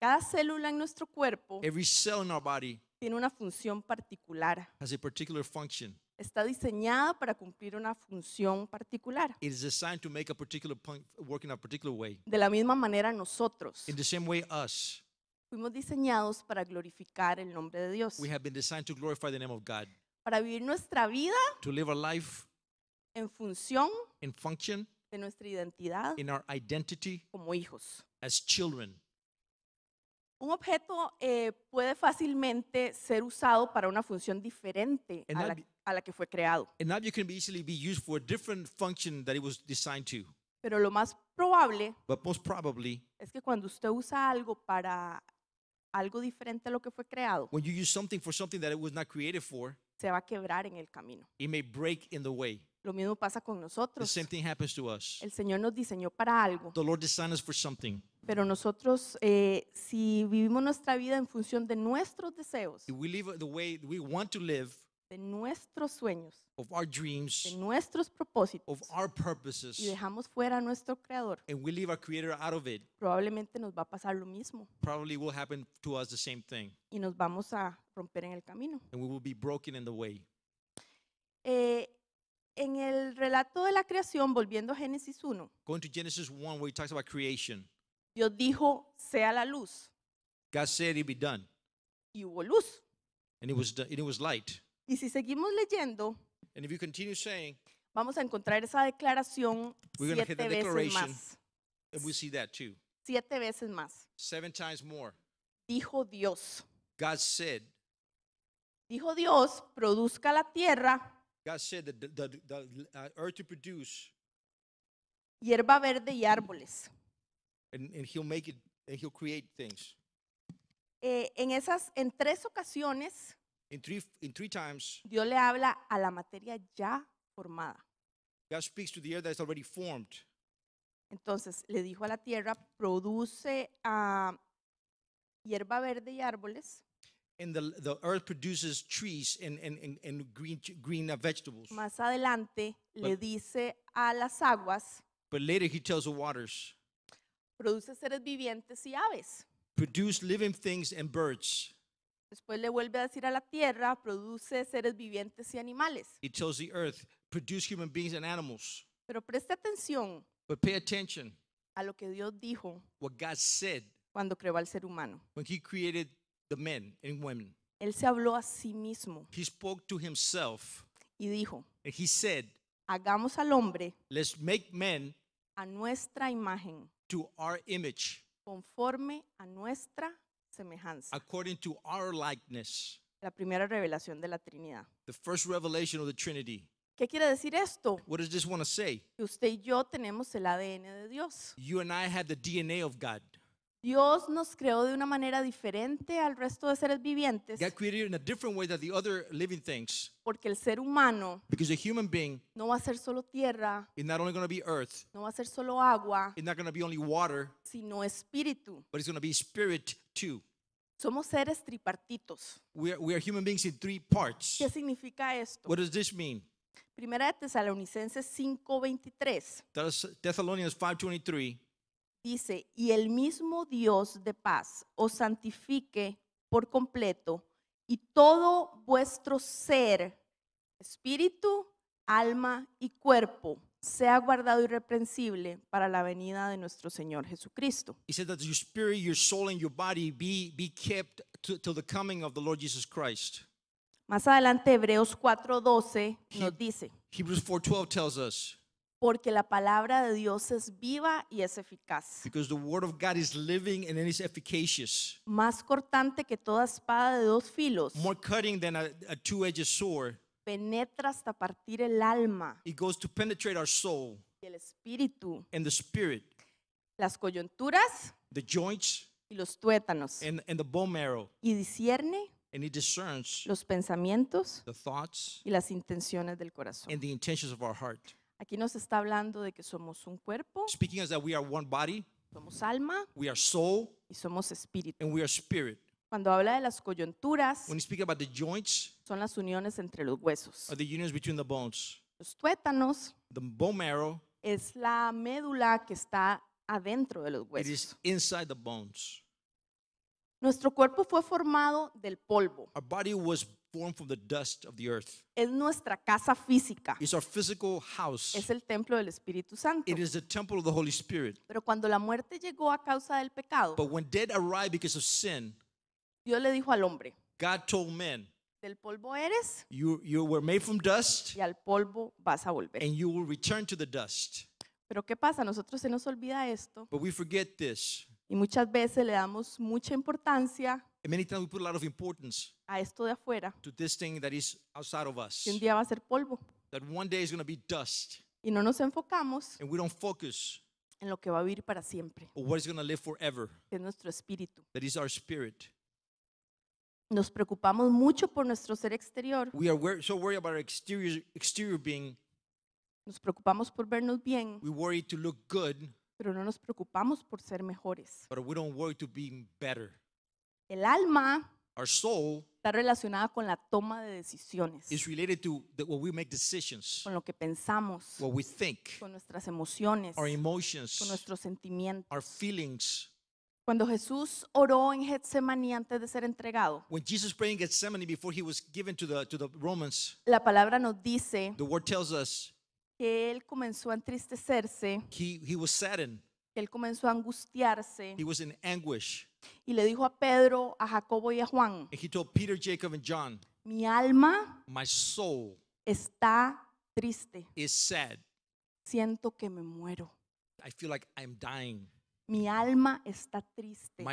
Cada célula en nuestro cuerpo tiene una función particular. particular Está diseñada para cumplir una función particular. particular particular De la misma manera nosotros fuimos diseñados para glorificar el nombre de Dios, para vivir nuestra vida en función de nuestra identidad como hijos. children. Un objeto eh, puede fácilmente ser usado para una función diferente a la, que fue creado. Pero lo más probable es que cuando usted usa algo para algo diferente a lo que fue creado, se va a quebrar en el camino. Lo mismo pasa con The nosotros. same thing happens to us. El Señor nos diseñó para algo, The Lord designed us for something. pero nosotros eh, si vivimos nuestra vida en función de nuestros deseos, If we live the way we want to live, de nuestros sueños, of our de nuestros propósitos of our y dejamos fuera a nuestro Creador, and we leave our Creator out of it, probablemente nos va a pasar lo mismo probably will happen to us the same thing. y nos vamos a romper en el camino. And we will be broken in the way. Eh, en el relato de la creación, volviendo a Génesis 1, Going to Genesis 1, where he talks about creation, Dios dijo, sea la luz, God said it be done, y hubo luz. and it was, done. and it was light. Y si seguimos leyendo, And if you continue saying, vamos a encontrar esa declaración We're gonna hit the veces declaration. más. and we see that too, Siete veces más. seven times more. Dijo Dios. God said, Dijo Dios, produzca la tierra God said that the, the, the uh, earth to produce, hierba verde y árboles. and, and He'll make it, and He'll create things. Eh, en esas, en tres ocasiones, In three, in three times, Dios le habla a la materia ya formada. God speaks to the earth that is already formed. Entonces le dijo a la tierra, produce ah, hierba verde y árboles and the, the earth produces trees and, and, and, and green, green vegetables. Más adelante le dice a las aguas, But later he tells the waters, produce seres vivientes y aves. produce living things and birds. Después le vuelve a decir a la tierra, produce seres vivientes y animales. He tells the earth, produce human beings and animals. Pero preste atención But pay attention a lo que Dios dijo what God said cuando creó al ser humano. when he created the men and women. Él se habló a sí mismo He spoke to himself y dijo, and he said, hagamos al hombre Let's make men a nuestra imagen, to our image, conforme a nuestra semejanza. according to our likeness. La primera revelación de la Trinidad. The first revelation of the Trinity. ¿Qué quiere decir esto? What does this want to say? Que usted y yo tenemos el ADN de Dios. You and I have the DNA of God. Dios nos creó de una manera diferente al resto de seres vivientes. Porque el ser humano no va a ser solo tierra, no va a ser solo agua, sino espíritu. Somos seres tripartitos. ¿Qué significa esto? Primera de Tesalonicenses 5:23. 5:23 dice, y el mismo Dios de paz os santifique por completo y todo vuestro ser, espíritu, alma y cuerpo sea guardado irreprensible para la venida de nuestro Señor Jesucristo. He Más adelante Hebreos 4:12 nos dice. Porque la palabra de Dios es viva y es eficaz. Más cortante que toda espada de dos filos. More cutting than a, edged sword. Penetra hasta partir el alma. Y el espíritu. Las coyunturas. joints. Y los tuétanos. And, Y discierne. And los pensamientos y las intenciones del corazón. Aquí nos está hablando de que somos un cuerpo. Somos alma. Y somos espíritu. Cuando habla de las coyunturas, son las uniones entre los huesos. Los tuétanos es la médula que está adentro de los huesos. Nuestro cuerpo fue formado del polvo. Es nuestra casa física. Es el templo del Espíritu Santo. Pero cuando la muerte llegó a causa del pecado, Dios le dijo al hombre, del polvo eres. Y al polvo vas a volver. Pero qué pasa, nosotros se nos olvida esto. Y muchas veces le damos mucha importancia And many times we put a lot of importance a esto de afuera, to this thing that is outside of us. que un día va a ser polvo. That one day is going to be dust. Y no nos enfocamos And we don't focus en lo que va a vivir para siempre, on what is going to live forever. que es nuestro espíritu. That is our spirit. Nos preocupamos mucho por nuestro ser exterior. We are wor- so worried about our exterior, exterior being. Nos preocupamos por vernos bien. We worry to look good pero no nos preocupamos por ser mejores. El alma está relacionada con la toma de decisiones, related con lo que pensamos, con nuestras emociones, con nuestros sentimientos, Cuando Jesús oró en Getsemaní antes de ser entregado, la palabra nos dice que él comenzó a entristecerse. He, was él comenzó a angustiarse. He was in anguish. Y le dijo a Pedro, a Jacobo y a Juan. Mi alma. My soul. Está triste. sad. Siento que me muero. I feel like I'm dying. Mi alma está triste.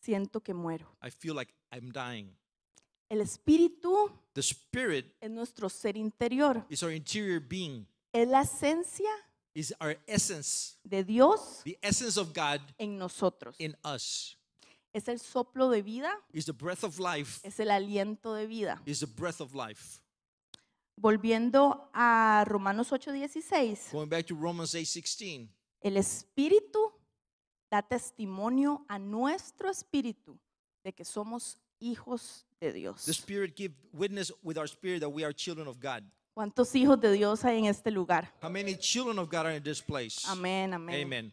Siento que muero. I feel like I'm el espíritu es nuestro ser interior. Es la esencia de Dios en nosotros. Es el soplo de vida, es el aliento de vida. Volviendo a Romanos 8:16, 8:16. el espíritu da testimonio a nuestro espíritu de que somos hijos de Dios. The Spirit give witness with our spirit that we are children of God. ¿Cuántos hijos de Dios hay en este lugar? How many children of God are in this place? Amén, amén. Amen.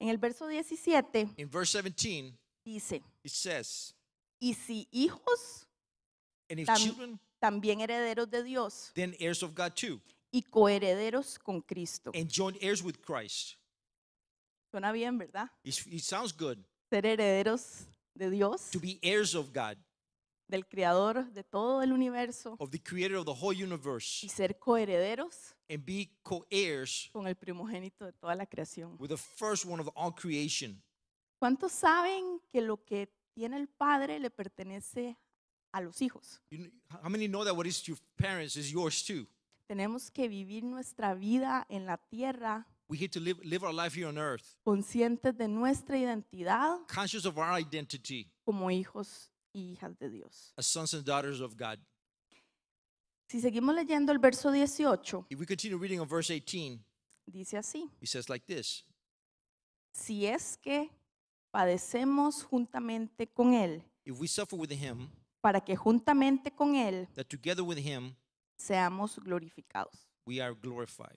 En el verso 17 In verse 17, dice, it says, y si hijos, and if tam- children, también herederos de Dios then heirs of God too, y coherederos con Cristo. and joint heirs with Christ. Suena bien, ¿verdad? It sounds good. Ser herederos de Dios, to be heirs of God, del creador de todo el universo of the creator of the whole universe, y ser coherederos and be co-heirs con el primogénito de toda la creación. with the first one of all creation. ¿Cuántos saben que lo que tiene el Padre le pertenece a los hijos? You, how many know that what is to your parents is yours too? Tenemos que vivir nuestra vida en la tierra We get to live, live our life here on earth. Conscientes de nuestra identidad Conscious of our identity como hijos y e hijas de Dios. as sons and daughters of God. Si seguimos leyendo el verso 18, If we continue reading on verse 18, dice así, he says like this si es que padecemos juntamente con Él, If we suffer with him, para que juntamente con Él that together with him seamos glorificados. we are glorified.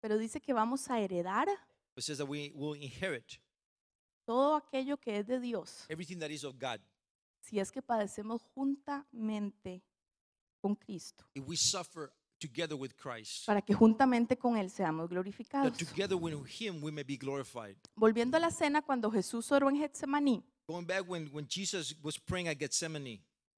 pero dice que vamos a heredar todo aquello que es de Dios si es que padecemos juntamente con Cristo, para que juntamente con Él seamos glorificados. Volviendo a la cena, cuando Jesús oró en Getsemaní,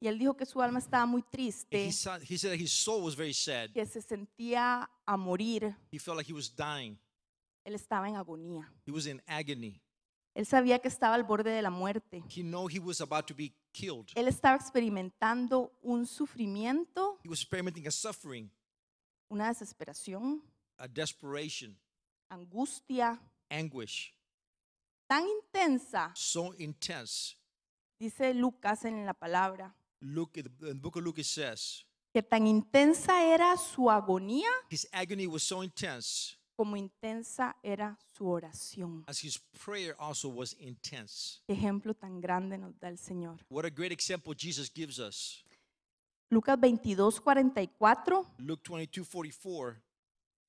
y él dijo que su alma estaba muy triste. his soul was very sad. Que se sentía a morir. He felt like he was dying. Él estaba en agonía. He was in agony. Él sabía que estaba al borde de la muerte. He knew he was about to be killed. Él estaba experimentando un sufrimiento. a suffering. Una desesperación. A desperation. Angustia. Anguish. Tan intensa. So intense. Dice Lucas en la palabra at the book of Luke it says, que tan intensa era su agonía his agony was so intense como intensa era su oración. as his prayer also was intense. Qué ejemplo tan grande nos da el Señor. What a great example Jesus gives us. Lucas 22, 44 Luke 22 44,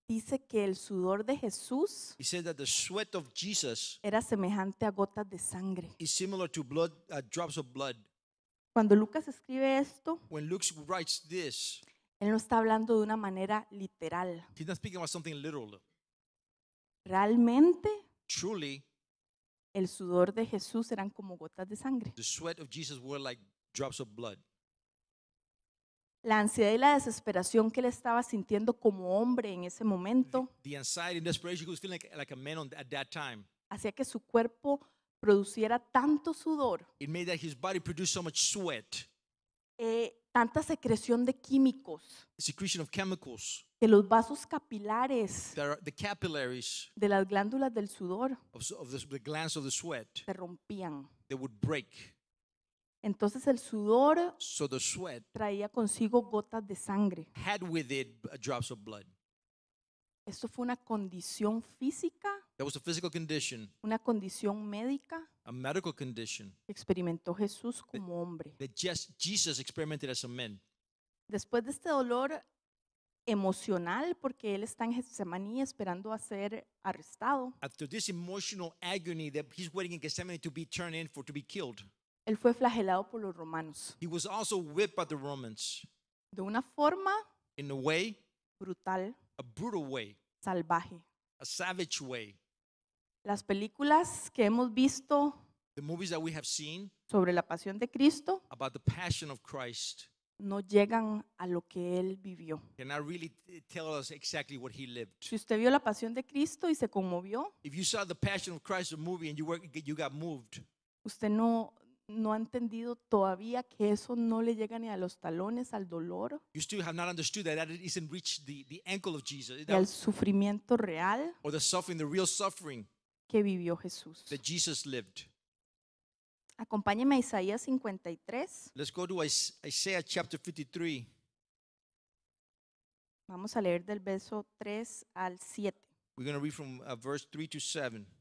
dice que el sudor de Jesús he said that the sweat of Jesus era semejante a gotas de sangre. is similar to blood, uh, drops of blood cuando Lucas escribe esto, él no está hablando de una manera literal. Realmente, el sudor de Jesús eran como gotas de sangre. La ansiedad y la desesperación que él estaba sintiendo como hombre en ese momento hacía que su cuerpo produciera tanto sudor. It made that his body produce so much sweat. Eh, tanta secreción de químicos. Secretion of chemicals. Que los vasos capilares. There are the capillaries. De las glándulas del sudor. Of, of the, the glands of the sweat. Se rompían. They would break. Entonces el sudor so the sweat traía consigo gotas de sangre. Had with it drops of blood. Esto fue una condición física. Una condición médica experimentó Jesús como hombre. Después de este dolor emocional, porque él está en Getsemaní esperando a ser arrestado, él fue flagelado por los romanos de una forma brutal a brutal way, salvaje. a savage way. Las películas que hemos visto The movies that we have seen sobre la pasión de Cristo about the passion of Christ no llegan a lo que él vivió. cannot really tell us exactly what he lived. Si usted vio la pasión de Cristo y se conmovió, If you saw the passion of Christ movie and you were you got moved, usted no no ha entendido todavía que eso no le llega ni a los talones, al dolor. You al sufrimiento real. Que vivió Jesús. That Acompáñeme a Isaías 53. Let's go Vamos a leer del verso 3 al We're going to read from 3 uh, to 7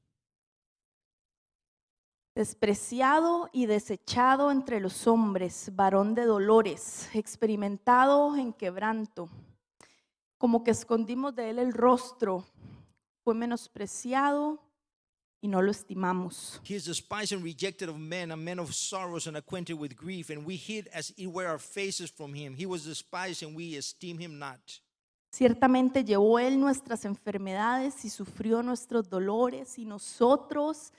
despreciado y desechado entre los hombres, varón de dolores, experimentado en quebranto. Como que escondimos de él el rostro, fue menospreciado y no lo estimamos. Ciertamente llevó él nuestras enfermedades y sufrió nuestros dolores y nosotros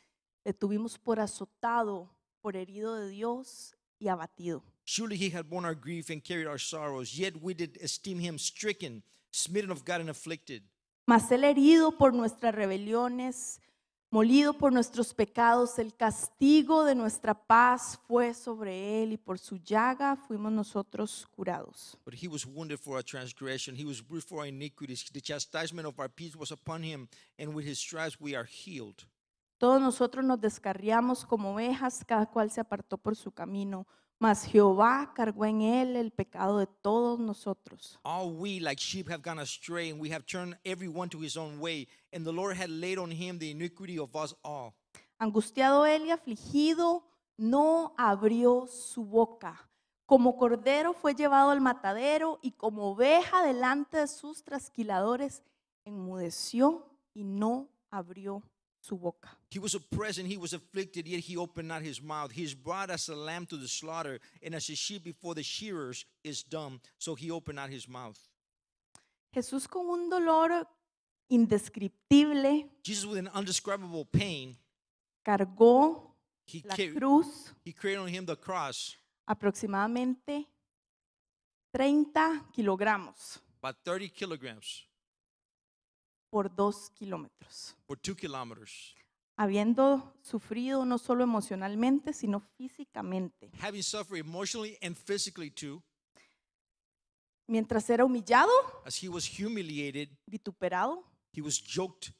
le tuvimos por azotado, por herido de Dios y abatido. Surely he had borne our grief and carried our sorrows, yet we did esteem him stricken, smitten of God and afflicted. Mas el herido por nuestras rebeliones, molido por nuestros pecados, el castigo de nuestra paz fue sobre él y por su llaga fuimos nosotros curados. But he was wounded for our transgression, he was bruised for our iniquities. The chastisement of our peace was upon him, and with his stripes we are healed. Todos nosotros nos descarriamos como ovejas, cada cual se apartó por su camino. Mas Jehová cargó en él el pecado de todos nosotros. All we like sheep have gone astray and we have turned to his own way and the Lord had laid on him the iniquity of us all. Angustiado él y afligido no abrió su boca. Como cordero fue llevado al matadero y como oveja delante de sus trasquiladores enmudeció y no abrió su boca. He was oppressed and he was afflicted, yet he opened not his mouth. He is brought as a lamb to the slaughter, and as a sheep before the shearers is dumb, so he opened not his mouth. Jesús con un dolor indescriptible. Jesus with an indescribable pain. Cargó he la carried, cruz. He carried on him the cross. Aproximadamente 30 kilogramos. About 30 kilograms. por dos kilómetros. For Habiendo sufrido no solo emocionalmente, sino físicamente. Having suffered emotionally and physically too. Mientras era humillado, As he was humiliated, vituperado, he was joked,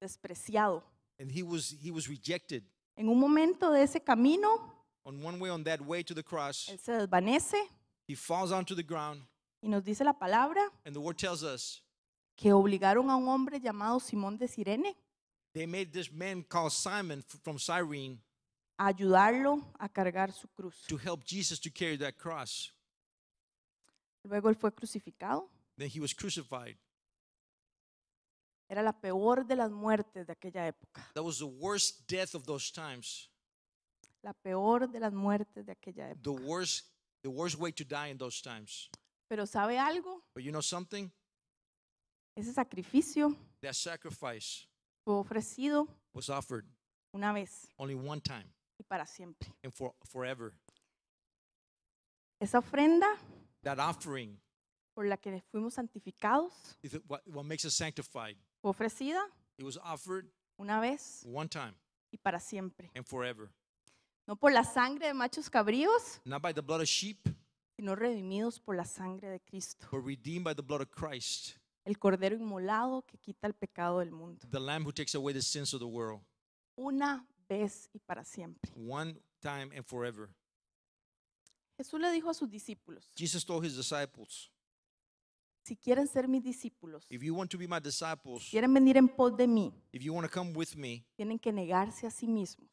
despreciado. And he was, he was rejected. En un momento de ese camino, on one way, on that way to the cross, él se desvanece. He falls onto the ground. Y nos dice la palabra. And the word tells us que obligaron a un hombre llamado Simón de Sirene They made this man called Simon from Cyrene a ayudarlo a cargar su cruz. to help Jesus to carry that cross. Luego él fue crucificado. Then he was crucified. Era la peor de las muertes de aquella época. That was the worst death of those times. La peor de las muertes de aquella época. The worst the worst way to die in those times. Pero ¿sabe algo? But you know something? Ese sacrificio fue ofrecido una vez y para siempre. Esa ofrenda por la que fuimos santificados fue ofrecida una vez y para siempre. No por la sangre de machos cabríos, sino redimidos por la sangre de Cristo el cordero inmolado que quita el pecado del mundo. Una vez y para siempre. Jesús le dijo a sus discípulos. Si quieren ser mis discípulos, si quieren venir en pos de mí, tienen que negarse a sí mismos.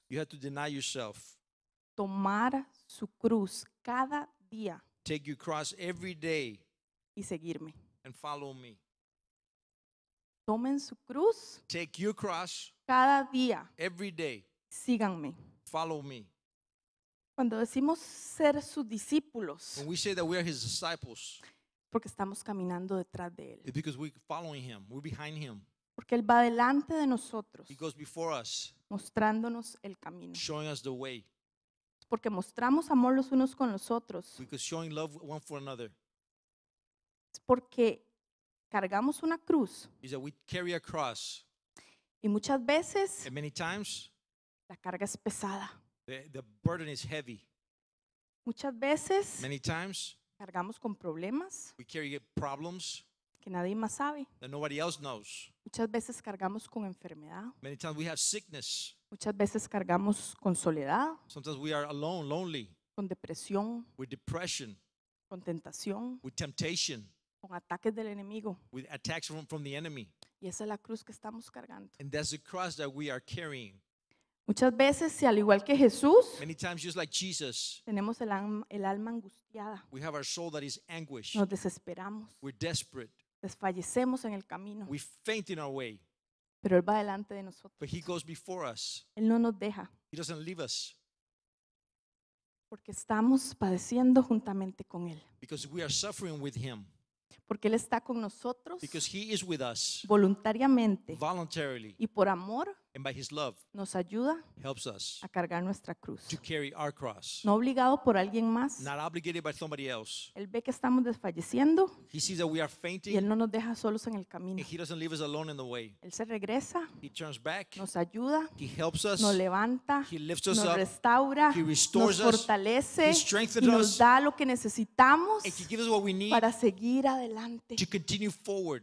Tomar su cruz cada día. Y seguirme tomen su cruz cada día. Síganme. me. Cuando decimos ser sus discípulos, porque estamos caminando detrás de él, porque él va delante de nosotros, mostrándonos el camino. Porque mostramos amor los unos con los otros, es porque cargamos una cruz. Y muchas veces la carga es pesada. Muchas veces cargamos con problemas que nadie más sabe. Muchas veces cargamos con enfermedad. Muchas veces cargamos con soledad, con depresión, con tentación, con ataques del enemigo. Y esa es la cruz que estamos cargando. Muchas veces, si al igual que Jesús, tenemos el, alma, angustiada. Nos desesperamos. Desfallecemos en el camino. Pero Él va delante de nosotros. Él no nos deja. Porque estamos padeciendo juntamente con Él porque Él está con nosotros voluntariamente y por amor nos ayuda a cargar nuestra cruz. No obligado por alguien más. Él ve que estamos desfalleciendo y él no nos deja solos en el camino. Él se regresa, nos ayuda, nos levanta, nos restaura, nos fortalece y nos da lo que necesitamos para seguir adelante.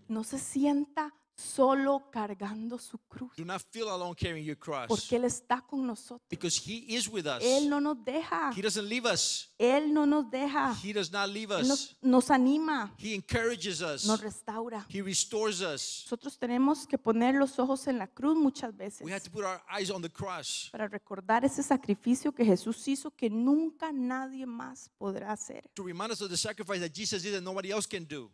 No se sienta solo cargando su cruz. Do not feel alone carrying your cross. Porque él está con nosotros. Because he is with us. Él no nos deja. He doesn't leave us. Él no nos deja. He does not leave us. Nos, nos, anima. He encourages us. Nos restaura. He restores us. Nosotros tenemos que poner los ojos en la cruz muchas veces. We have to put our eyes on the cross. Para recordar ese sacrificio que Jesús hizo que nunca nadie más podrá hacer. To remind us of the sacrifice that Jesus did that nobody else can do.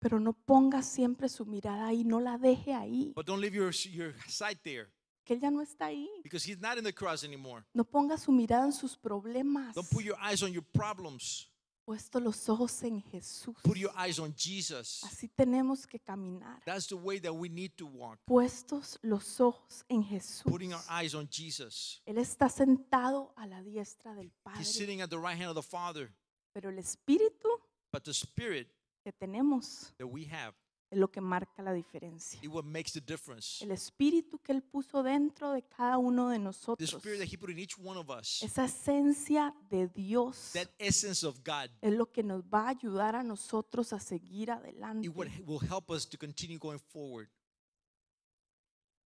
Pero no ponga siempre su mirada ahí, no la deje ahí. But don't leave your, your sight there. Que él ya no está ahí. Because he's not in the cross anymore. No ponga su mirada en sus problemas. Don't put your eyes on your problems. Puesto los ojos en Jesús. Put your eyes on Jesus. Así tenemos que caminar. That's the way that we need to walk. Puestos los ojos en Jesús. Putting our eyes on Jesus. Él está sentado a la diestra del Padre. He's sitting at the right hand of the Father. Pero el Espíritu But the Spirit que tenemos es lo que marca la diferencia. El espíritu que Él puso dentro de cada uno de nosotros, esa esencia de Dios, es lo que nos va a ayudar a nosotros a seguir adelante.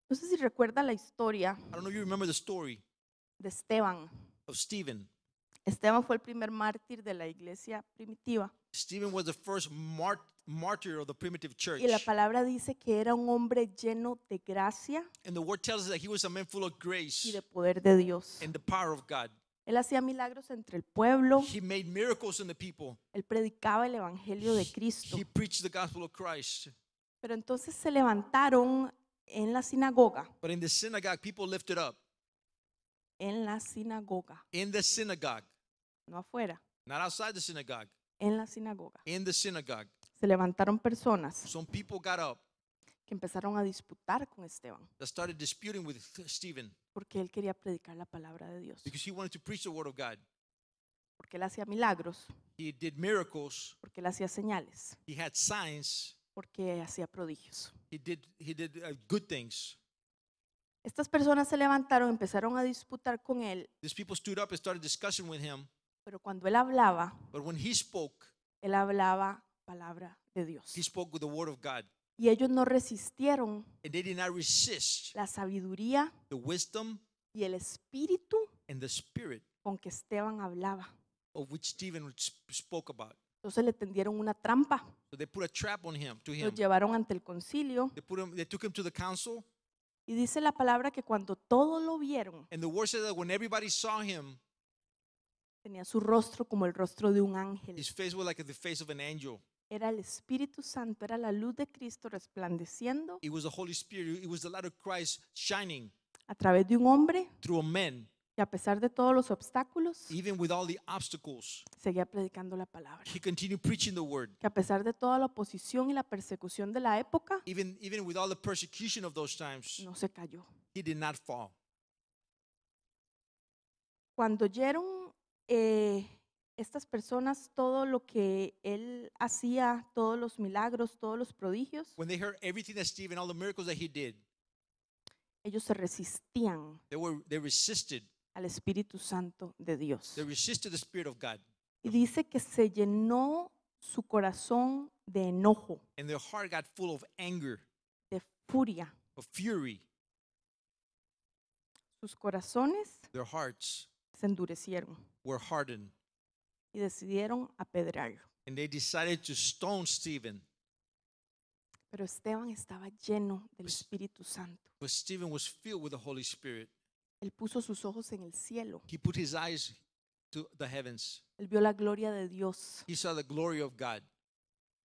No sé si recuerda la historia de Esteban. Esteban fue el primer mártir de la iglesia primitiva. Stephen was the first martyr of the primitive church. Y la palabra dice que era un hombre lleno de gracia. And the word tells us that he was a man full of grace. Y de poder de Dios. And the power of God. Él hacía milagros entre el pueblo. He made miracles in the people. Él predicaba el evangelio de Cristo. He preached the gospel of Christ. Pero entonces se levantaron en la sinagoga. But in the synagogue people lifted up. En la sinagoga. In the synagogue no afuera. En la sinagoga. Se levantaron personas. Que empezaron a disputar con Esteban. Porque él quería predicar la palabra de Dios. Porque él hacía milagros. Porque él hacía señales. Porque él Porque hacía prodigios. Uh, Estas personas se levantaron, empezaron a disputar con él. Pero cuando él hablaba, él hablaba palabra de Dios. Y ellos no resistieron la sabiduría y el espíritu con que Esteban hablaba. Entonces le tendieron una trampa. los Lo llevaron ante el concilio. Y dice la palabra que cuando todos lo vieron, Tenía su rostro como el rostro de un ángel. Era el Espíritu Santo, era la luz de Cristo resplandeciendo a través de un hombre a y a pesar de todos los obstáculos, seguía predicando la palabra. Que a pesar de toda la oposición y la persecución de la época, no se cayó. Cuando oyeron eh, estas personas todo lo que él hacía, todos los milagros, todos los prodigios, ellos se resistían al Espíritu Santo de Dios. Y dice que se llenó su corazón de enojo, de furia. Sus corazones se endurecieron. were hardened. Y decidieron apedrearlo. And they decided to stone Stephen. Pero Esteban estaba lleno del Espíritu Santo. But Stephen was filled with the Holy Spirit. Él puso sus ojos en el cielo. He put his eyes to the heavens. Él vio la gloria de Dios. He saw the glory of God.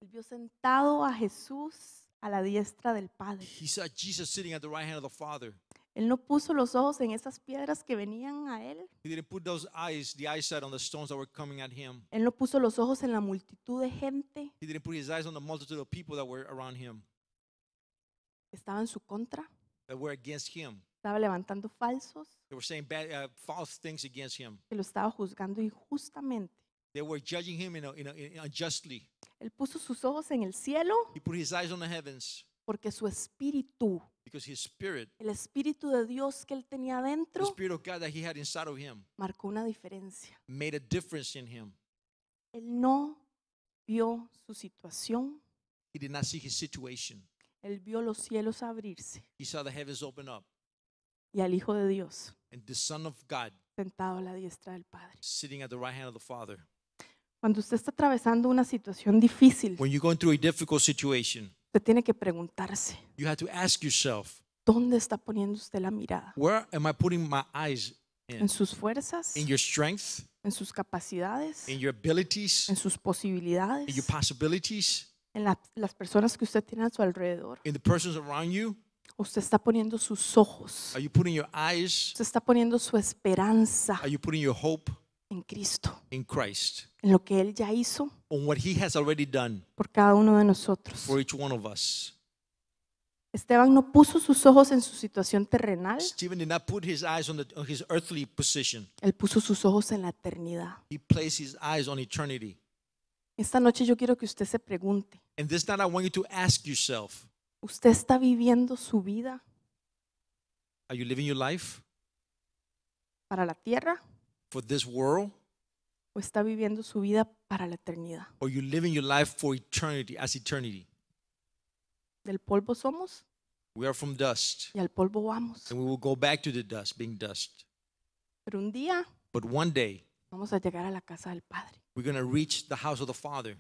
Él vio sentado a Jesús a la diestra del Padre. He saw Jesus sitting at the right hand of the Father. Él no puso los ojos en esas piedras que venían a él. Él no puso los ojos en la multitud de gente. Estaba en su contra. Estaba levantando falsos. Que uh, lo estaba juzgando injustamente. Él puso sus ojos en el cielo. Porque su espíritu Because his spirit, el espíritu de Dios que él tenía dentro, el espíritu de Dios que él tenía dentro, him, marcó una diferencia. Made a difference in him. Él no vio su situación. He did not see his situation. Él vio los cielos abrirse. He saw the heavens open up. Y al Hijo de Dios. And the Son of God. Sentado a la diestra del Padre. Sitting at the right hand of the Father. Cuando usted está atravesando una situación difícil. When you're going through a difficult situation Usted tiene que preguntarse. You have to ask yourself, ¿Dónde está poniendo usted la mirada? Where am I putting my eyes in? ¿En sus fuerzas? In your strength? ¿En sus capacidades? In your abilities? ¿En sus posibilidades? In your possibilities? ¿En la, las personas que usted tiene a su alrededor? In the persons around you? Usted está poniendo sus ojos. Are you putting your eyes? Usted está poniendo su esperanza. Are you putting your hope? En Cristo. In Christ en lo que él ya hizo on what he has already done por cada uno de nosotros. for each one of us. Esteban no puso sus ojos en su situación terrenal, Stephen did not put his eyes on, the, on his earthly position. él puso sus ojos en la eternidad. He placed his eyes on eternity. Esta noche yo quiero que usted se pregunte, And this night I want you to ask yourself, ¿usted está viviendo su vida are you living your life para la tierra, for this world o está viviendo su vida para la eternidad. Or you living your life for eternity, as eternity. Del polvo somos We are from dust. y al polvo vamos. And we will go back to the dust, being dust. Pero un día But one day, vamos a llegar a la casa del Padre. we're going to reach the house of the Father.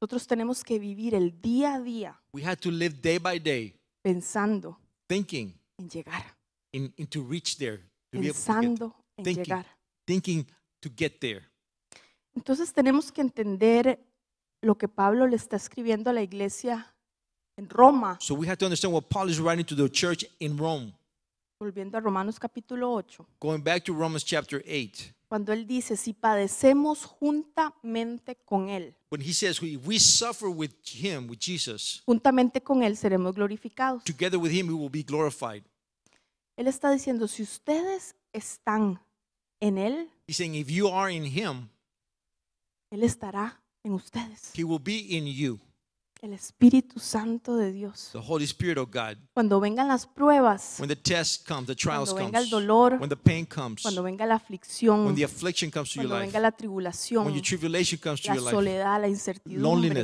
Nosotros tenemos que vivir el día a día We have to live day by day, pensando thinking en llegar, in, in to reach there, to be able to get, pensando en thinking, llegar, thinking to get there. Entonces tenemos que entender lo que Pablo le está escribiendo a la iglesia en Roma. So we have to understand what Paul is writing to the church in Rome. Volviendo a Romanos capítulo 8. Going back to Romans chapter 8. Cuando él dice si padecemos juntamente con él. When he says if we suffer with him with Jesus. Juntamente con él seremos glorificados. Together with him we will be glorified. Él está diciendo si ustedes están en él. He's saying if you are in him él estará en ustedes. He will be in you. El Espíritu Santo de Dios. Cuando vengan las pruebas. cuando venga el dolor. Cuando venga la aflicción. cuando venga la tribulación. When la soledad, life, la incertidumbre.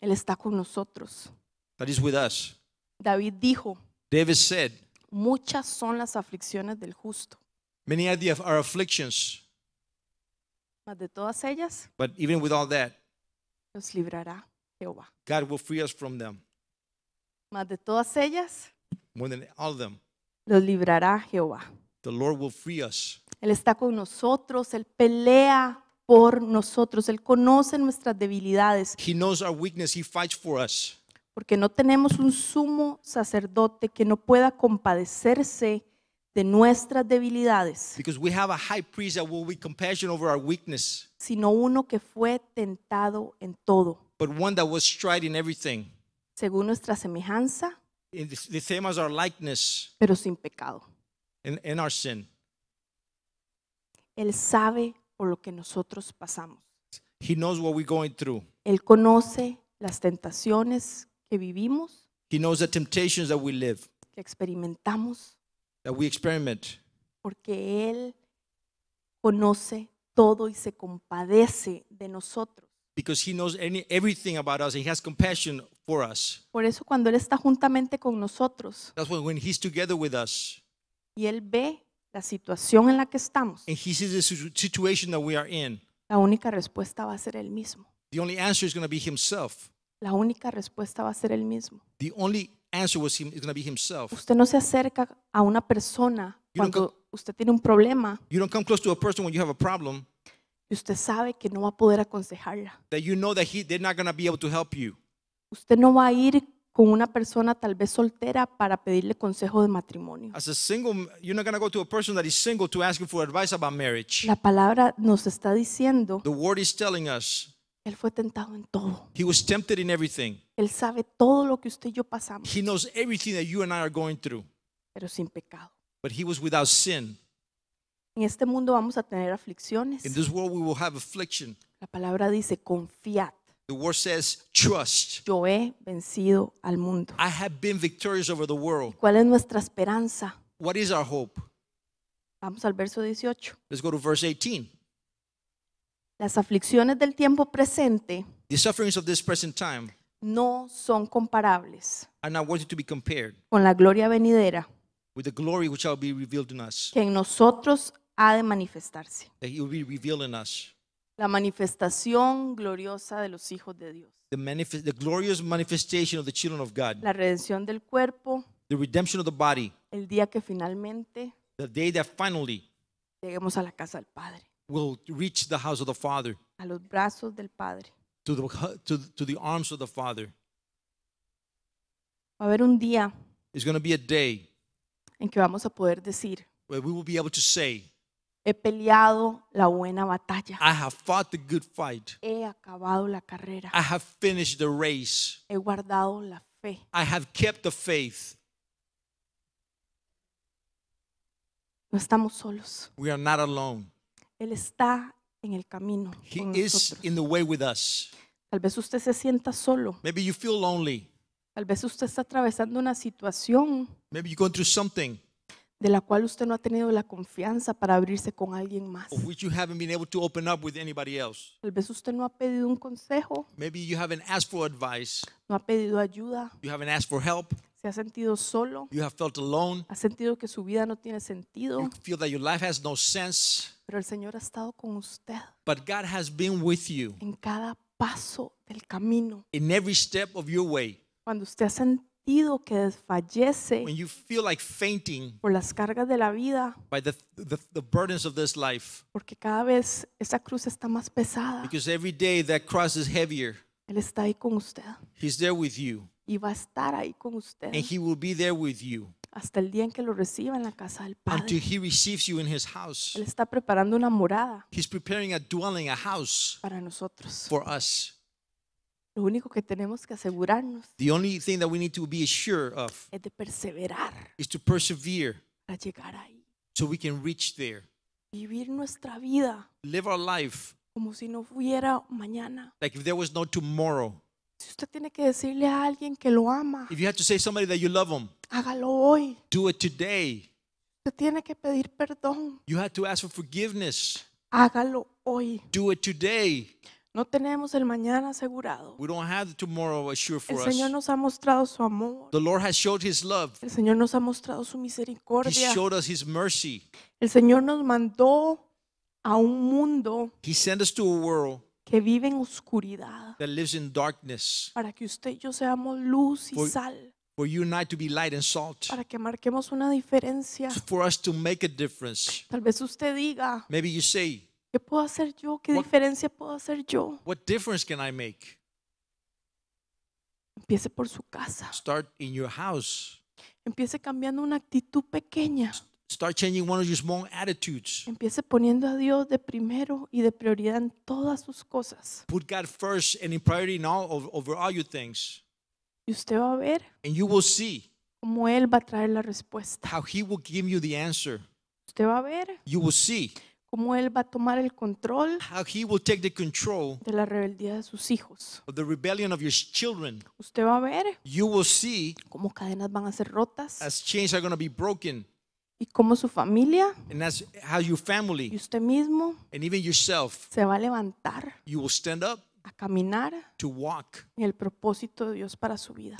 Él está con nosotros. David dijo. Muchas son las aflicciones del justo. are afflictions. Mas de todas ellas, But even with librará Jehová. God will free us from them. de todas ellas, More all them, los librará Jehová. the Lord will free us. Él está con nosotros, Él pelea por nosotros, Él conoce nuestras debilidades, He knows our weakness. He fights for us. porque no tenemos un sumo sacerdote que no pueda compadecerse de nuestras debilidades, sino uno que fue tentado en todo, según nuestra semejanza, pero sin pecado. sin. Él sabe por lo que nosotros pasamos. Él conoce las tentaciones que vivimos, que experimentamos that we experiment. Porque Él conoce todo y se compadece de nosotros. Because he knows any, everything about us and he has compassion for us. Por eso cuando Él está juntamente con nosotros That's when, when he's together with us y Él ve la situación en la que estamos, and he sees the situation that we are in, la única respuesta va a ser Él mismo. the only answer is going to be himself. La única respuesta va a ser Él mismo. The only answer was him, it's going to be himself. Usted no se acerca a una persona You cuando usted tiene un problema You don't come close to a person when you have a problem y usted sabe que no va a poder aconsejarla. that you know that he, they're not going to be able to help you. Usted no va a ir con una persona tal vez soltera para pedirle consejo de matrimonio. As a single, you're not going to go to a person that is single to ask him for advice about marriage. La palabra nos está diciendo The word is telling us él fue tentado en todo. He was tempted in everything. Él sabe todo lo que usted y yo pasamos, He knows everything that you and I are going through. pero sin pecado. But he was without sin. En este mundo vamos a tener aflicciones. In this world we will have affliction. La palabra dice, confiad. The word says, trust. Yo he vencido al mundo. I have been victorious over the world. ¿Cuál es nuestra esperanza? What is our hope? Vamos al verso 18. Let's go to verse 18. Las aflicciones del tiempo presente no son comparables con la gloria venidera que en nosotros ha de manifestarse. La manifestación gloriosa de los hijos de Dios. La redención del cuerpo. El día que finalmente lleguemos a la casa del Padre. will reach the house of the Father. A los brazos del Padre. To the, to, to the arms of the Father. Va a haber un día. It's going to be a day. En que vamos a poder decir. Where we will be able to say. He peleado la buena batalla. I have fought the good fight. He acabado la carrera. I have finished the race. He guardado la fe. I have kept the faith. No estamos solos. We are not alone. Él está en el camino. He is in the way with us. Tal vez usted se sienta solo. Maybe you feel lonely. Tal vez usted está atravesando una situación Maybe you're going through something de la cual usted no ha tenido la confianza para abrirse con alguien más. which you haven't been able to open up with anybody else. Tal vez usted no ha pedido un consejo, Maybe you haven't asked for advice. no ha pedido ayuda, You haven't asked for help. se ha sentido solo, You have felt alone. ha sentido que su vida no tiene sentido, You feel that your life has no sense. Pero el Señor ha estado con usted. En cada paso del camino. in every step your way. Cuando usted ha sentido que desfallece por las cargas de la vida, porque cada vez esa cruz está más pesada, Él está ahí con usted. y va a estar ahí con usted. and He will be there with you hasta el día en que lo reciba en la casa del Padre. Until he receives you in his house. Él está preparando una morada. He's preparing a dwelling, a house. Para nosotros. For us. Lo único que tenemos que asegurarnos. The only thing that we need to be sure of. Es de perseverar. Is to persevere. Para llegar ahí. So we can reach there. Vivir nuestra vida. Live our life. Como si no hubiera mañana. Like if there was no tomorrow. Si usted tiene que decirle a alguien que lo ama, If you have to say somebody that you love them, hágalo hoy. do it today. Usted tiene que pedir perdón, You have to ask for forgiveness. hágalo hoy. Do it today. No tenemos el mañana asegurado. We don't have tomorrow assured for us. El Señor nos ha mostrado su amor. The Lord has showed his love. El Señor nos ha mostrado su He misericordia. showed us his mercy. El Señor nos mandó a un mundo He sent us to a world que vive en oscuridad darkness para que usted y yo seamos luz y sal para que marquemos una diferencia tal vez usted diga ¿Qué puedo hacer yo? ¿Qué diferencia puedo hacer yo? What difference can I make? Empiece por su casa. Start in your house. Empiece cambiando una actitud pequeña. Start changing one of your small attitudes. Empiece poniendo a Dios de primero y de prioridad en todas sus cosas. Put God first and in priority now over, over all your things. Y usted va a ver. And you will see. Cómo él va a traer la respuesta. How he will give you the answer. Usted va a ver. You will see. Cómo él va a tomar el control. How he will take the control. De la rebeldía de sus hijos. Of the rebellion of your children. Usted va a ver. You will see. Cómo cadenas van a ser rotas. As chains are going to be broken y como su familia and that's y usted mismo se va a levantar a caminar en el propósito de Dios para su vida.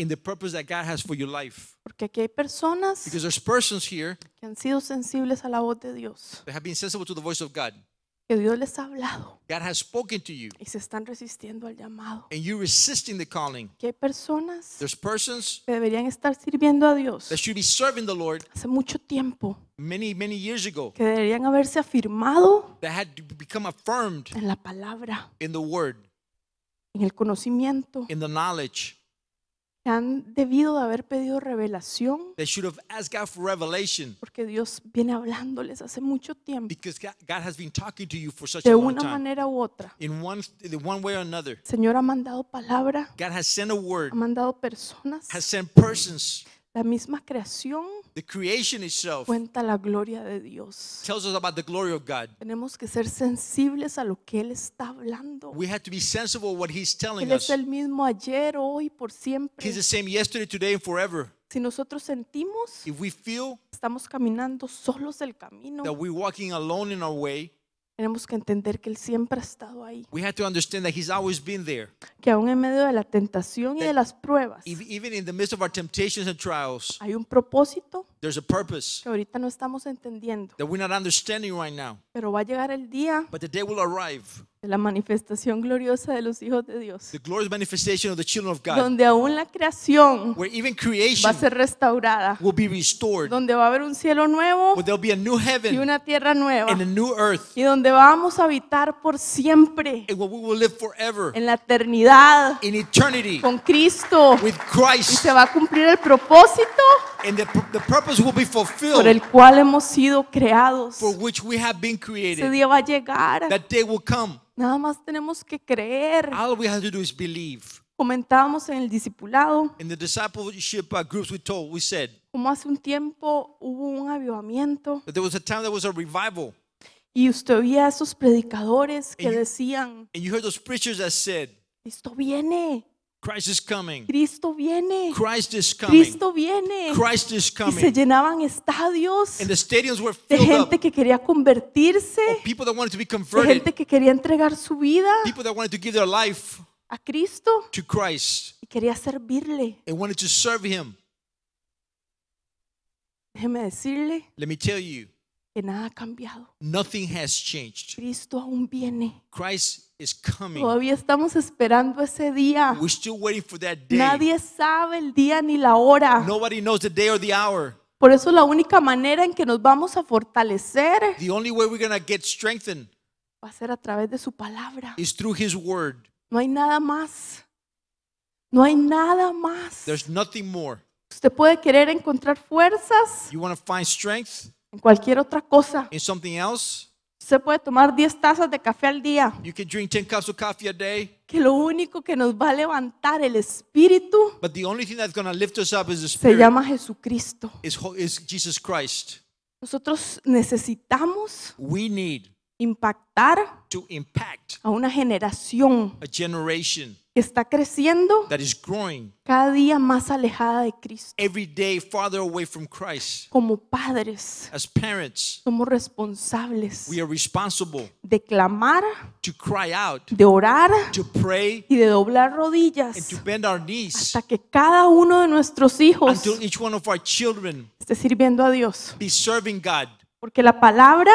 Porque aquí hay personas que han sido sensibles a la voz de Dios, have been sensible to the voice of God que Dios les ha hablado. God has spoken to you. Y se están resistiendo al llamado. And you're resisting the calling. Que hay personas There's persons que deberían estar sirviendo a Dios. That should be serving the Lord. Hace mucho tiempo. Many, many years ago. Que deberían haberse afirmado. That had become affirmed. En la palabra. In the word. En el conocimiento. In the knowledge han debido de haber pedido revelación. Porque Dios viene hablándoles hace mucho tiempo. de una manera u otra. Señor ha mandado palabra. Ha mandado personas. La misma creación the creation itself cuenta la gloria de Dios. Tells us about the glory of God. Tenemos que ser sensibles a lo que él está hablando. We have to be sensible what he's telling él es el mismo ayer, hoy, por siempre. He's the same yesterday, today and forever. Si nosotros sentimos, If we feel estamos caminando solos el camino. That we're walking alone in our way tenemos que entender que él siempre ha estado ahí. Que aún en medio de la tentación y de las pruebas, hay un propósito. Que ahorita no estamos entendiendo. Pero va a llegar el día de la manifestación gloriosa de los hijos de Dios. Donde aún la creación va a ser restaurada. Donde va a haber un cielo nuevo y una tierra nueva. Y donde vamos a habitar por siempre. En la eternidad. Con Cristo. Y se va a cumplir el propósito por el cual hemos sido creados. Ese día va a llegar. Nada más tenemos que creer. All we have to do is believe. Comentábamos en el discipulado. In the discipleship uh, groups we told, we said. Como hace un tiempo hubo un avivamiento. That there was a time there was a revival. Y usted oía esos predicadores que and you, decían. And you heard those preachers that said. Esto viene. Christ is coming. Cristo viene. Christ is coming. Cristo viene. Christ is coming. Y se llenaban estadios And the stadiums were de filled gente up. que quería convertirse, Of people that wanted to be de converted. gente que quería entregar su vida People that wanted to give their life a Cristo to Christ y quería servirle. and wanted to serve Him. Déjeme decirle Let me tell you, que nada ha cambiado. nothing has changed. Cristo aún viene. Christ Todavía estamos esperando ese día. Nadie sabe el día ni la hora. Por eso la única manera en que nos vamos a fortalecer va a ser a través de su palabra. word. No hay nada más. No hay nada más. Usted puede querer encontrar fuerzas en cualquier otra cosa, in something else? Se puede tomar 10 tazas de café al día. Que lo único que nos va a levantar el espíritu se llama Jesucristo. Nosotros necesitamos impactar a una generación está creciendo cada día más alejada de Cristo. Como padres, somos responsables de clamar, de orar y de doblar rodillas hasta que cada uno de nuestros hijos esté sirviendo a Dios. Porque la palabra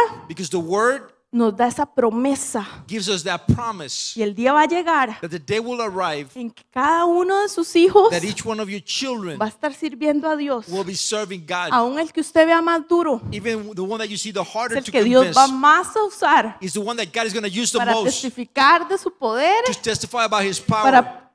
nos da esa promesa. y el día va a llegar en que cada uno de sus hijos va a estar sirviendo a Dios. aun Aún el que usted vea más duro, es el que Dios va más a usar para testificar de su poder, para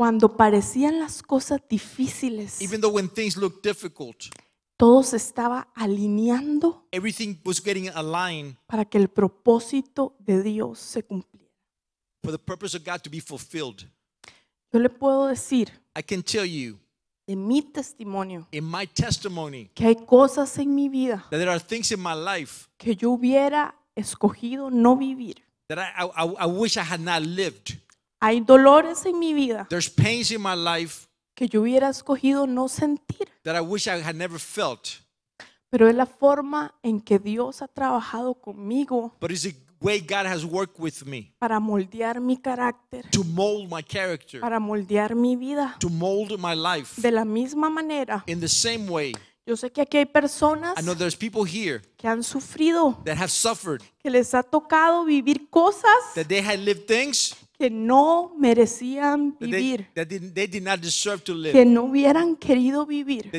Cuando parecían las cosas difíciles, even when things difficult, todo se estaba alineando para que el propósito de Dios se cumpliera. Yo le puedo decir en mi testimonio que hay cosas en mi vida que yo hubiera escogido no vivir, that I wish I had not lived. Hay dolores en mi vida que yo hubiera escogido no sentir, pero es la forma en que Dios ha trabajado conmigo para moldear mi carácter, para moldear mi vida. De la misma manera yo sé que aquí hay personas que han sufrido, that que les ha tocado vivir cosas que no merecían vivir, did not que no hubieran querido vivir,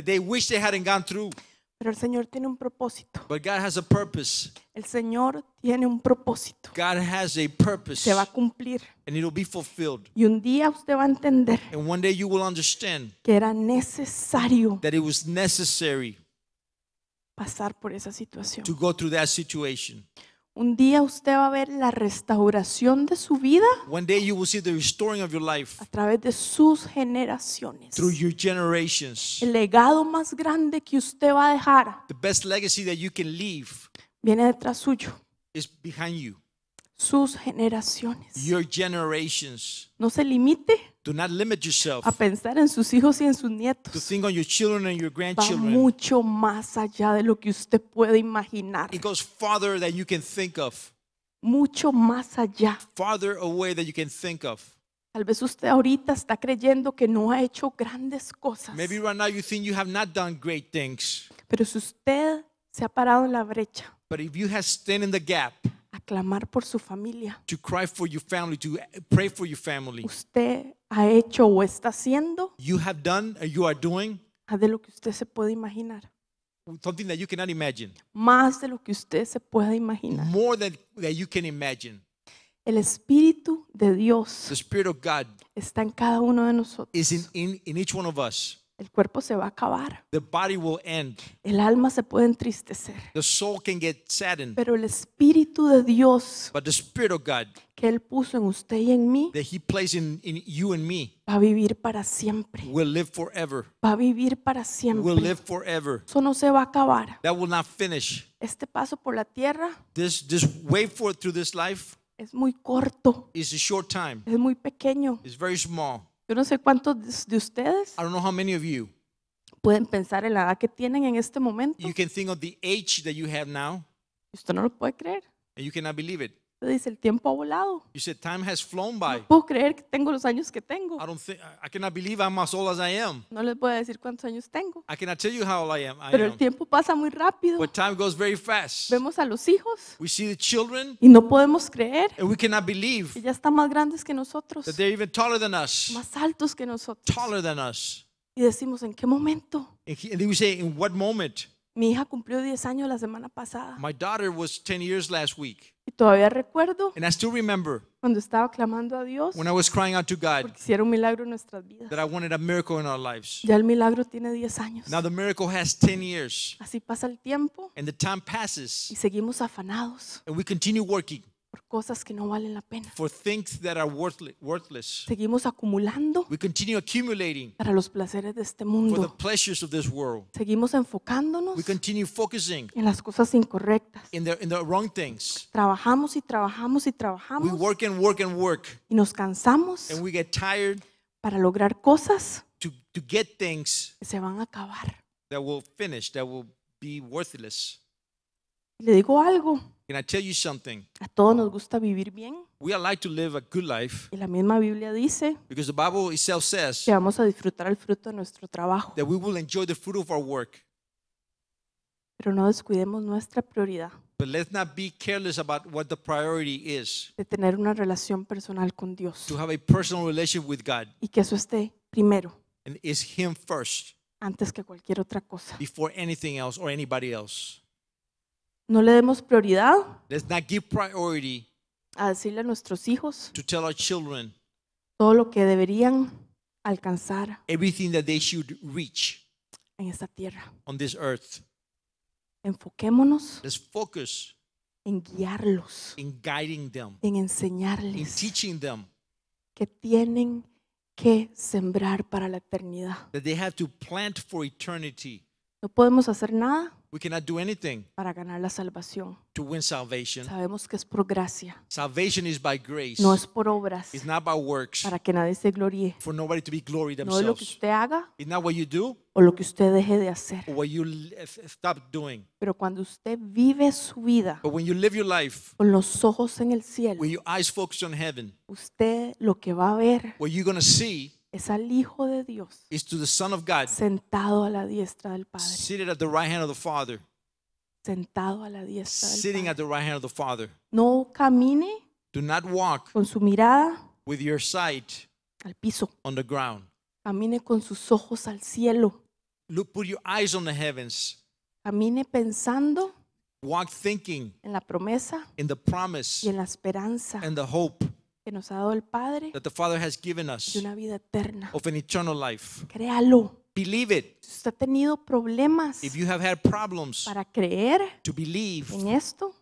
pero el Señor tiene un propósito. But God has a purpose. El Señor tiene un propósito. God has a purpose. Se va a cumplir. And it'll be fulfilled. Y un día usted va a entender And one day you will understand que era necesario that it was necessary pasar por esa situación. To go through that situation. Un día usted va a ver la restauración de su vida a través de sus generaciones. El legado más grande que usted va a dejar you can viene detrás suyo. is behind you sus generaciones. Your generations. No se limite Do not limit yourself a pensar en sus hijos y en sus nietos. To think on your children and your grandchildren. Va mucho más allá de lo que usted puede imaginar. It goes farther than you can think of. Mucho más allá. Farther away than you can think of. Tal vez usted ahorita está creyendo que no ha hecho grandes cosas. Maybe right now you think you have not done great things. Pero si usted se ha parado en la brecha. But if you have stand in the gap a clamar por su familia. To cry for your family, to pray for your family. Usted ha hecho o está haciendo You have done, you are doing más de lo que usted se puede imaginar. something that you cannot imagine, Más de lo que usted se pueda imaginar. more than that you can imagine. El Espíritu de Dios The Spirit of God está en cada uno de nosotros. is in, in, in each one of us. El cuerpo se va a acabar. The body will end. El alma se puede entristecer. The soul can get saddened. Pero el espíritu de Dios But the Spirit of God, que él puso en usted y en mí that he placed in, in you and me, va a vivir para siempre. Will live forever. Va a vivir para siempre. Will live forever. Eso no se va a acabar. That will not finish. Este paso por la tierra this, this way forward through this life, es muy corto. It's a short time. Es muy pequeño. It's very small. Yo no sé cuántos de ustedes pueden pensar en la edad que tienen en este momento. you can think of the age that Usted no lo puede creer. you cannot believe dice, el tiempo ha volado. You said time has flown by. No puedo creer que tengo los años que tengo. I don't think I cannot believe I'm old as I am. No les puedo decir cuántos años tengo. I cannot tell you how old I am. Pero el tiempo pasa muy rápido. But time goes very fast. Vemos a los hijos. We see the children. Y no podemos creer. And we cannot believe. Que ya están más grandes que nosotros. That they're even taller than us. Más altos que nosotros. Taller than us. Y decimos, ¿en qué momento? And we say, in what moment? Mi hija cumplió 10 años la semana pasada. My daughter was 10 years last week. Y todavía recuerdo And I still remember cuando estaba clamando a Dios when I was crying out to God porque hiciera un milagro en nuestras vidas. that I wanted a miracle in our lives. Ya el milagro tiene 10 años. Now the miracle has 10 years Así pasa el tiempo and the time passes y seguimos afanados. and we continue working por cosas que no valen la pena. for things that are worthless, Seguimos acumulando We continue accumulating para los placeres de este mundo. for the pleasures of this world. Seguimos enfocándonos We continue focusing en las cosas incorrectas. in the, in the wrong things. Trabajamos y trabajamos y trabajamos. We work and work and work, y nos cansamos and we get tired para lograr cosas to, to get things que se van a acabar. that will finish, that will be worthless. le digo algo, Can I tell you something? A todos nos gusta vivir bien. We are like to live a good life. Y la misma Biblia dice because the Bible itself says que vamos a disfrutar el fruto de nuestro trabajo. That we will enjoy the fruit of our work. Pero no descuidemos nuestra prioridad. But let's not be careless about what the priority is. De tener una relación personal con Dios. To have a personal relationship with God. Y que eso esté primero. And is Him first. Antes que cualquier otra cosa. Before anything else or anybody else. No le demos prioridad Let's not give priority a decirle a nuestros hijos to tell our children todo lo que deberían alcanzar everything that they should reach en esta tierra. on this earth. Enfoquémonos Let's focus en guiarlos, in guiding them, en in enseñarles teaching them que tienen que sembrar para la eternidad. that they have to plant for eternity. No podemos hacer nada We cannot do anything para ganar la salvación. to win salvation. Sabemos que es por gracia, Salvation is by grace. no es por obras, It's not by works. para que nadie se gloríe. For nobody to be glory themselves. No es lo que usted haga It's not what you do o lo que usted deje de hacer. or what you l- eh, f- f- stop doing. Pero cuando usted vive su vida But when you live your life, con los ojos en el cielo, where your eyes focus on heaven, usted lo que va a ver what you're going to see es al hijo de Dios sentado a la diestra del Padre. at the right hand of the Father sentado a la diestra sitting at the right hand of the Father No camine con su mirada with your al piso, on the ground camine con sus ojos al cielo, look your eyes on the heavens camine pensando thinking en la promesa y en la esperanza and the hope que nos ha dado el Padre de una vida eterna. Créalo. Si usted ha tenido problemas para creer en esto,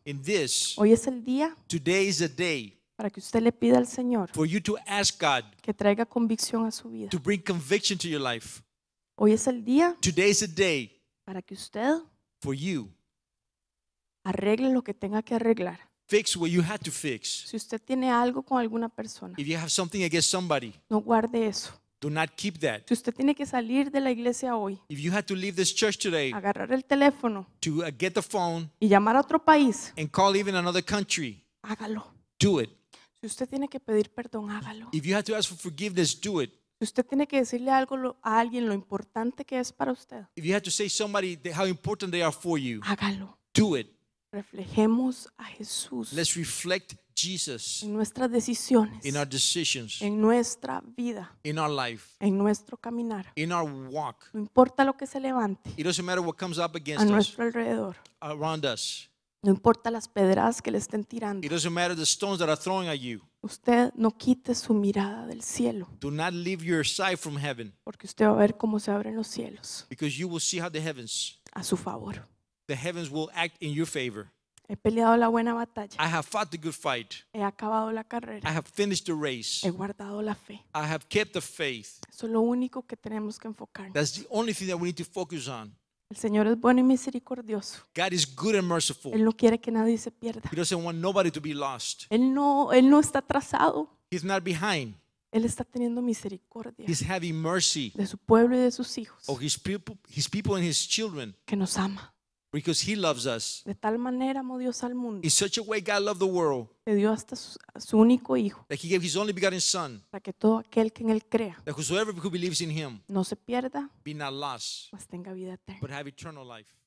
hoy es el día para que usted le pida al Señor que traiga convicción a su vida. Hoy es el día para que usted arregle lo que tenga que arreglar Fix what you had to fix. Si usted tiene algo con alguna persona, If you have something against somebody, no guarde eso. do not keep that. Si usted tiene que salir de la iglesia hoy, If you had to leave this church today agarrar el teléfono to uh, get the phone y llamar a otro país, and call even another country, hágalo. do it. Si usted tiene que pedir perdón, hágalo. If you had to ask for forgiveness, do it. Si usted tiene que decirle algo a alguien lo importante que es para usted, If you had to say somebody that- how important they are for you, hágalo. do it. Reflejemos a Jesús. Let's reflect Jesus en nuestras decisiones, in our decisions, en nuestra vida, in our life, en nuestro caminar, in our walk. No importa lo que se levante It doesn't matter what comes up against a nuestro alrededor, around us. No importa las pedradas que le estén tirando. It doesn't matter the stones that are throwing at you. Usted no quite su mirada del cielo. Do not leave your sight from heaven. Porque usted va a ver cómo se abren los cielos. Because you will see how the heavens. A su favor the heavens will act in your favor. He peleado la buena batalla. I have fought the good fight. He acabado la carrera. I have finished the race. He guardado la fe. I have kept the faith. Eso es lo único que tenemos que enfocarnos. That's the only thing that we need to focus on. El Señor es bueno y misericordioso. God is good and merciful. Él no quiere que nadie se pierda. He doesn't want nobody to be lost. Él no, él no está atrasado. He's not behind. Él está teniendo misericordia He's having mercy de su pueblo y de sus hijos. Of his people, his people and his children. Que nos ama. Because he loves us. De tal manera amó Dios al mundo. In such a way God loved the world. Que dio hasta su, su único hijo. That he gave his only begotten son. Para que todo aquel que en él crea. That whosoever who believes in him. No se pierda. Be not lost. Mas tenga vida eterna. But have eternal life.